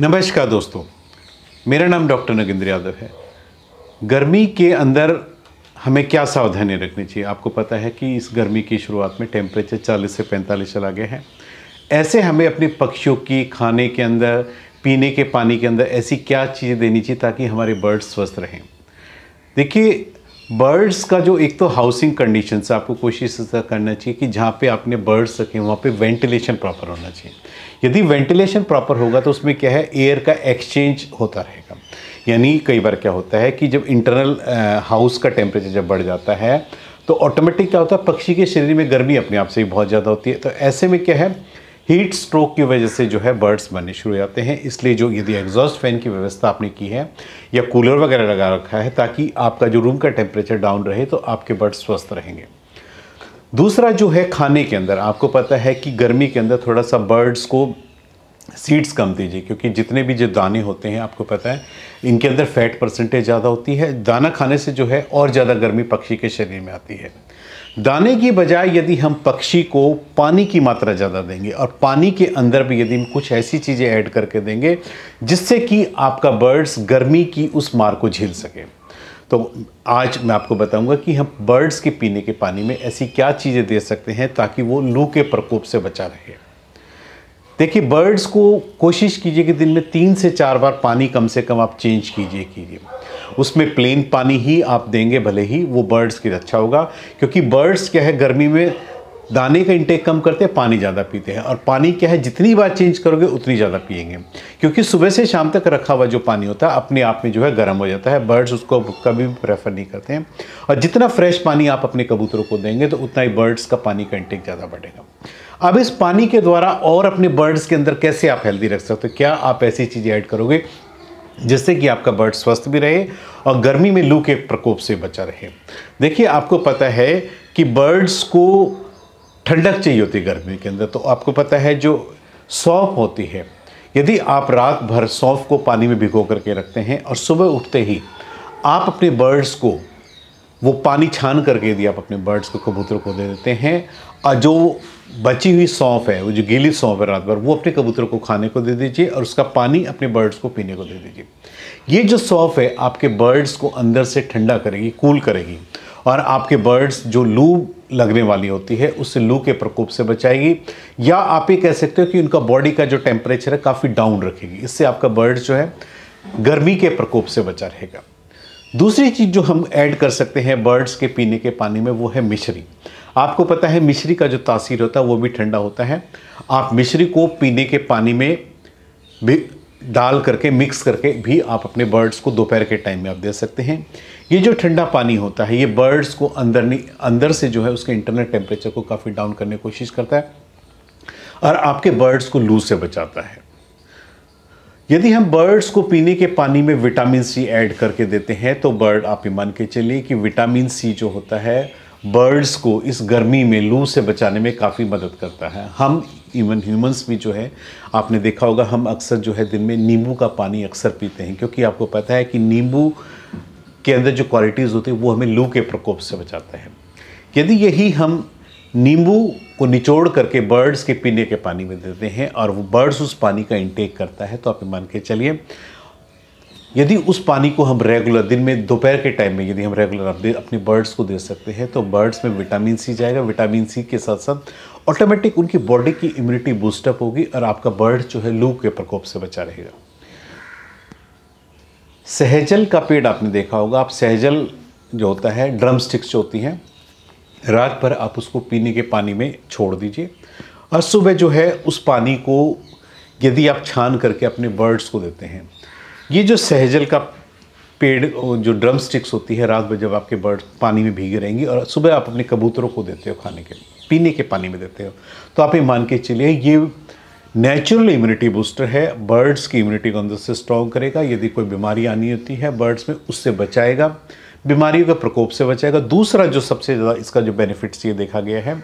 नमस्कार दोस्तों मेरा नाम डॉक्टर नगेंद्र यादव है गर्मी के अंदर हमें क्या सावधानी रखनी चाहिए आपको पता है कि इस गर्मी की शुरुआत में टेम्परेचर 40 से 45 चला गया है ऐसे हमें अपने पक्षियों की खाने के अंदर पीने के पानी के अंदर ऐसी क्या चीज़ें देनी चाहिए ताकि हमारे बर्ड स्वस्थ रहें देखिए बर्ड्स का जो एक तो हाउसिंग कंडीशन है आपको कोशिश करना चाहिए कि जहाँ पे आपने बर्ड्स रखे वहाँ पे वेंटिलेशन प्रॉपर होना चाहिए यदि वेंटिलेशन प्रॉपर होगा तो उसमें क्या है एयर का एक्सचेंज होता रहेगा यानी कई बार क्या होता है कि जब इंटरनल हाउस का टेम्परेचर जब बढ़ जाता है तो ऑटोमेटिक क्या होता है पक्षी के शरीर में गर्मी अपने आप से ही बहुत ज़्यादा होती है तो ऐसे में क्या है हीट स्ट्रोक की वजह से जो है बर्ड्स बनने शुरू हो जाते हैं इसलिए जो यदि एग्जॉस्ट फैन की व्यवस्था आपने की है या कूलर वगैरह लगा रखा है ताकि आपका जो रूम का टेम्परेचर डाउन रहे तो आपके बर्ड्स स्वस्थ रहेंगे दूसरा जो है खाने के अंदर आपको पता है कि गर्मी के अंदर थोड़ा सा बर्ड्स को सीड्स कम दीजिए क्योंकि जितने भी जो दाने होते हैं आपको पता है इनके अंदर फैट परसेंटेज ज़्यादा होती है दाना खाने से जो है और ज़्यादा गर्मी पक्षी के शरीर में आती है दाने की बजाय यदि हम पक्षी को पानी की मात्रा ज़्यादा देंगे और पानी के अंदर भी यदि हम कुछ ऐसी चीज़ें ऐड करके देंगे जिससे कि आपका बर्ड्स गर्मी की उस मार को झेल सके तो आज मैं आपको बताऊंगा कि हम बर्ड्स के पीने के पानी में ऐसी क्या चीज़ें दे सकते हैं ताकि वो लू के प्रकोप से बचा रहे देखिए बर्ड्स को कोशिश कीजिए कि दिन में तीन से चार बार पानी कम से कम आप चेंज कीजिए कीजिए उसमें प्लेन पानी ही आप देंगे भले ही वो बर्ड्स की रक्षा होगा क्योंकि बर्ड्स क्या है गर्मी में दाने का इंटेक कम करते हैं पानी ज़्यादा पीते हैं और पानी क्या है जितनी बार चेंज करोगे उतनी ज़्यादा पिएंगे क्योंकि सुबह से शाम तक रखा हुआ जो पानी होता है अपने आप में जो है गर्म हो जाता है बर्ड्स उसको कभी भी प्रेफर नहीं करते हैं और जितना फ्रेश पानी आप अपने कबूतरों को देंगे तो उतना ही बर्ड्स का पानी का इंटेक ज़्यादा बढ़ेगा अब इस पानी के द्वारा और अपने बर्ड्स के अंदर कैसे आप हेल्दी रख सकते हो क्या आप ऐसी चीज़ें ऐड करोगे जिससे कि आपका बर्ड स्वस्थ भी रहे और गर्मी में लू के प्रकोप से बचा रहे देखिए आपको पता है कि बर्ड्स को ठंडक चाहिए होती है गर्मी के अंदर तो आपको पता है जो सौंफ होती है यदि आप रात भर सौंफ को पानी में भिगो करके रखते हैं और सुबह उठते ही आप अपने बर्ड्स को वो पानी छान करके यदि आप अपने बर्ड्स को कबूतर को दे देते हैं जो बची हुई सौंफ है वो जो गीली सौंफ है रात भर वो अपने कबूतर को खाने को दे दीजिए और उसका पानी अपने बर्ड्स को पीने को दे दीजिए ये जो सौंफ है आपके बर्ड्स को अंदर से ठंडा करेगी कूल करेगी और आपके बर्ड्स जो लू लगने वाली होती है उससे लू के प्रकोप से बचाएगी या आप ये कह सकते हो कि उनका बॉडी का जो टेम्परेचर है काफ़ी डाउन रखेगी इससे आपका बर्ड जो है गर्मी के प्रकोप से बचा रहेगा दूसरी चीज़ जो हम ऐड कर सकते हैं बर्ड्स के पीने के पानी में वो है मिश्री आपको पता है मिश्री का जो तासीर होता है वो भी ठंडा होता है आप मिश्री को पीने के पानी में भी डाल करके मिक्स करके भी आप अपने बर्ड्स को दोपहर के टाइम में आप दे सकते हैं ये जो ठंडा पानी होता है ये बर्ड्स को अंदर नहीं अंदर से जो है उसके इंटरनल टेम्परेचर को काफ़ी डाउन करने की कोशिश करता है और आपके बर्ड्स को लू से बचाता है यदि हम बर्ड्स को पीने के पानी में विटामिन सी ऐड करके देते हैं तो बर्ड आप ये मान के चलिए कि विटामिन सी जो होता है बर्ड्स को इस गर्मी में लू से बचाने में काफ़ी मदद करता है हम इवन ह्यूमंस भी जो है आपने देखा होगा हम अक्सर जो है दिन में नींबू का पानी अक्सर पीते हैं क्योंकि आपको पता है कि नींबू के अंदर जो क्वालिटीज़ होती है वो हमें लू के प्रकोप से बचाता है यदि यही हम नींबू को निचोड़ करके बर्ड्स के पीने के पानी में देते हैं और वो बर्ड्स उस पानी का इंटेक करता है तो आप मान के चलिए यदि उस पानी को हम रेगुलर दिन में दोपहर के टाइम में यदि हम रेगुलर अपने बर्ड्स को दे सकते हैं तो बर्ड्स में विटामिन सी जाएगा विटामिन सी के साथ साथ ऑटोमेटिक उनकी बॉडी की इम्यूनिटी बूस्टअप होगी और आपका बर्ड जो है लू के प्रकोप से बचा रहेगा सहजल का पेड़ आपने देखा होगा आप सहजल जो होता है ड्रम स्टिक्स जो होती हैं रात भर आप उसको पीने के पानी में छोड़ दीजिए और सुबह जो है उस पानी को यदि आप छान करके अपने बर्ड्स को देते हैं ये जो सहजल का पेड़ जो ड्रम स्टिक्स होती है रात भर जब आपके बर्ड पानी में भीगे रहेंगी और सुबह आप अपने कबूतरों को देते हो खाने के पीने के पानी में देते हो तो आप ये मान के चलिए ये नेचुरल इम्यूनिटी बूस्टर है बर्ड्स की इम्यूनिटी को अंदर से स्ट्रॉन्ग करेगा यदि कोई बीमारी आनी होती है बर्ड्स में उससे बचाएगा बीमारियों के प्रकोप से बचाएगा दूसरा जो सबसे ज़्यादा इसका जो बेनिफिट्स ये देखा गया है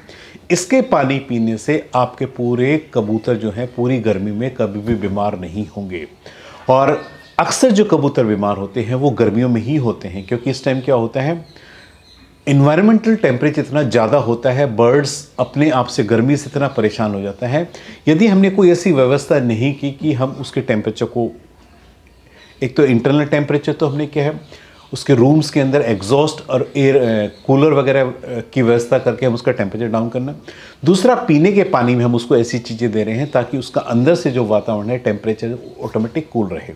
इसके पानी पीने से आपके पूरे कबूतर जो हैं पूरी गर्मी में कभी भी बीमार नहीं होंगे और अक्सर जो कबूतर बीमार होते हैं वो गर्मियों में ही होते हैं क्योंकि इस टाइम क्या होता है इन्वायरमेंटल टेम्परेचर इतना ज़्यादा होता है बर्ड्स अपने आप से गर्मी से इतना परेशान हो जाता है यदि हमने कोई ऐसी व्यवस्था नहीं की कि हम उसके टेम्परेचर को एक तो इंटरनल टेम्परेचर तो हमने क्या है उसके रूम्स के अंदर एग्जॉस्ट और एयर कूलर वगैरह की व्यवस्था करके हम उसका टेम्परेचर डाउन करना दूसरा पीने के पानी में हम उसको ऐसी चीज़ें दे रहे हैं ताकि उसका अंदर से जो वातावरण है टेम्परेचर ऑटोमेटिक कूल रहे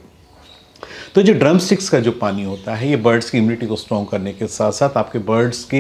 तो जो ड्रम स्टिक्स का जो पानी होता है ये बर्ड्स की इम्यूनिटी को स्ट्रॉन्ग करने के साथ साथ आपके बर्ड्स के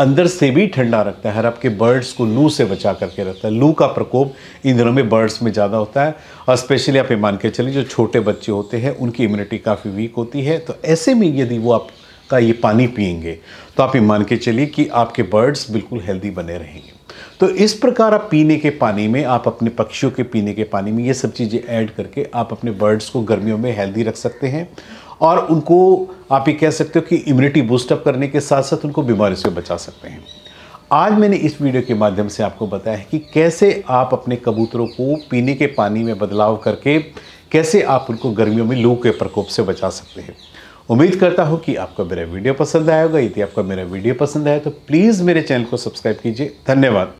अंदर से भी ठंडा रखता है और आपके बर्ड्स को लू से बचा करके रखता है लू का प्रकोप इन दिनों में बर्ड्स में ज़्यादा होता है और स्पेशली आप ये मान के चलिए जो छोटे बच्चे होते हैं उनकी इम्यूनिटी काफ़ी वीक होती है तो ऐसे में यदि वो आपका ये पानी पियेंगे तो आप ये मान के चलिए कि आपके बर्ड्स बिल्कुल हेल्दी बने रहेंगे तो इस प्रकार आप पीने के पानी में आप अपने पक्षियों के पीने के पानी में ये सब चीज़ें ऐड करके आप अपने बर्ड्स को गर्मियों में हेल्दी रख सकते हैं और उनको आप ये कह सकते हो कि इम्यूनिटी बूस्टअप करने के साथ साथ उनको बीमारी से बचा सकते हैं आज मैंने इस वीडियो के माध्यम से आपको बताया है कि कैसे आप अपने कबूतरों को पीने के पानी में बदलाव करके कैसे आप उनको गर्मियों में लू के प्रकोप से बचा सकते हैं उम्मीद करता हूँ कि आपको मेरा वीडियो पसंद आया होगा यदि आपको मेरा वीडियो पसंद आया तो प्लीज़ मेरे चैनल को सब्सक्राइब कीजिए धन्यवाद